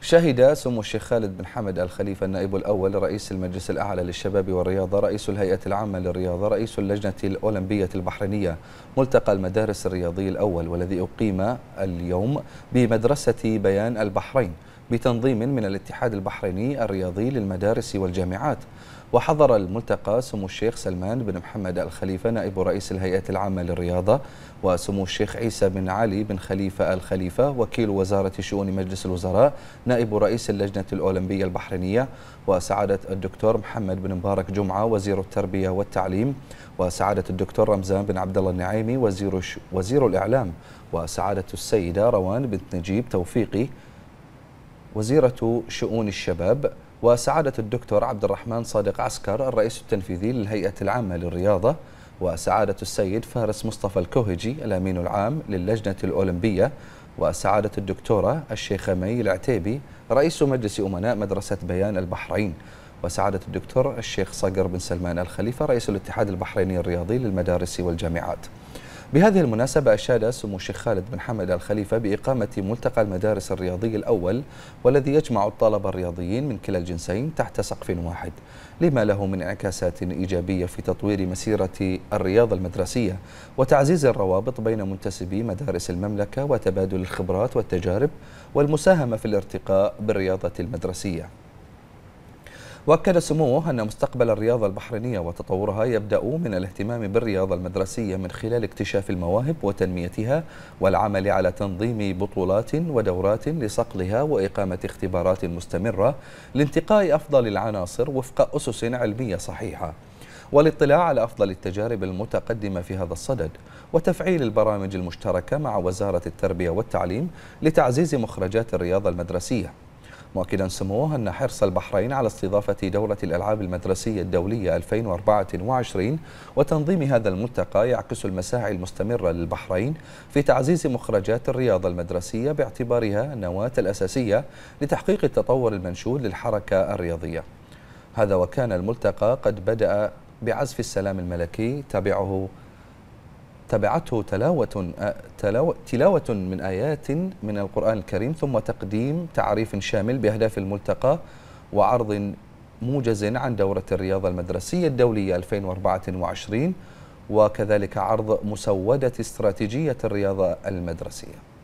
شهد سمو الشيخ خالد بن حمد الخليفة النائب الأول رئيس المجلس الأعلى للشباب والرياضة رئيس الهيئة العامة للرياضة رئيس اللجنة الأولمبية البحرينية ملتقى المدارس الرياضي الأول والذي أقيم اليوم بمدرسة بيان البحرين بتنظيم من الاتحاد البحريني الرياضي للمدارس والجامعات وحضر الملتقى سمو الشيخ سلمان بن محمد الخليفة نائب رئيس الهيئة العامة للرياضة وسمو الشيخ عيسى بن علي بن خليفة الخليفة وكيل وزارة شؤون مجلس الوزراء نائب رئيس اللجنة الأولمبية البحرينية وسعادة الدكتور محمد بن مبارك جمعة وزير التربية والتعليم وسعادة الدكتور رمزان بن عبد الله النعيمي وزير, وزير الإعلام وسعادة السيدة روان بنت نجيب توفيقي وزيرة شؤون الشباب وسعادة الدكتور عبد الرحمن صادق عسكر الرئيس التنفيذي للهيئة العامة للرياضة وسعادة السيد فارس مصطفى الكوهجي الأمين العام للجنة الأولمبية وسعادة الدكتورة الشيخة مي العتيبي رئيس مجلس أمناء مدرسة بيان البحرين وسعادة الدكتور الشيخ صقر بن سلمان الخليفة رئيس الاتحاد البحريني الرياضي للمدارس والجامعات بهذه المناسبة أشاد سمو الشيخ خالد بن حمد الخليفة بإقامة ملتقى المدارس الرياضي الأول والذي يجمع الطلبة الرياضيين من كلا الجنسين تحت سقف واحد لما له من انعكاسات إيجابية في تطوير مسيرة الرياضة المدرسية وتعزيز الروابط بين منتسبي مدارس المملكة وتبادل الخبرات والتجارب والمساهمة في الارتقاء بالرياضة المدرسية وأكد سموه أن مستقبل الرياضة البحرينية وتطورها يبدأ من الاهتمام بالرياضة المدرسية من خلال اكتشاف المواهب وتنميتها والعمل على تنظيم بطولات ودورات لصقلها وإقامة اختبارات مستمرة لانتقاء أفضل العناصر وفق أسس علمية صحيحة والاطلاع على أفضل التجارب المتقدمة في هذا الصدد وتفعيل البرامج المشتركة مع وزارة التربية والتعليم لتعزيز مخرجات الرياضة المدرسية مؤكدا سموه أن حرص البحرين على استضافة دورة الألعاب المدرسية الدولية 2024 وتنظيم هذا الملتقى يعكس المساعي المستمرة للبحرين في تعزيز مخرجات الرياضة المدرسية باعتبارها النواة الأساسية لتحقيق التطور المنشود للحركة الرياضية هذا وكان الملتقى قد بدأ بعزف السلام الملكي تبعه تبعته آه، تلاوة تلاوة من آيات من القرآن الكريم ثم تقديم تعريف شامل بأهداف الملتقى وعرض موجز عن دورة الرياضة المدرسية الدولية 2024 وكذلك عرض مسودة استراتيجية الرياضة المدرسية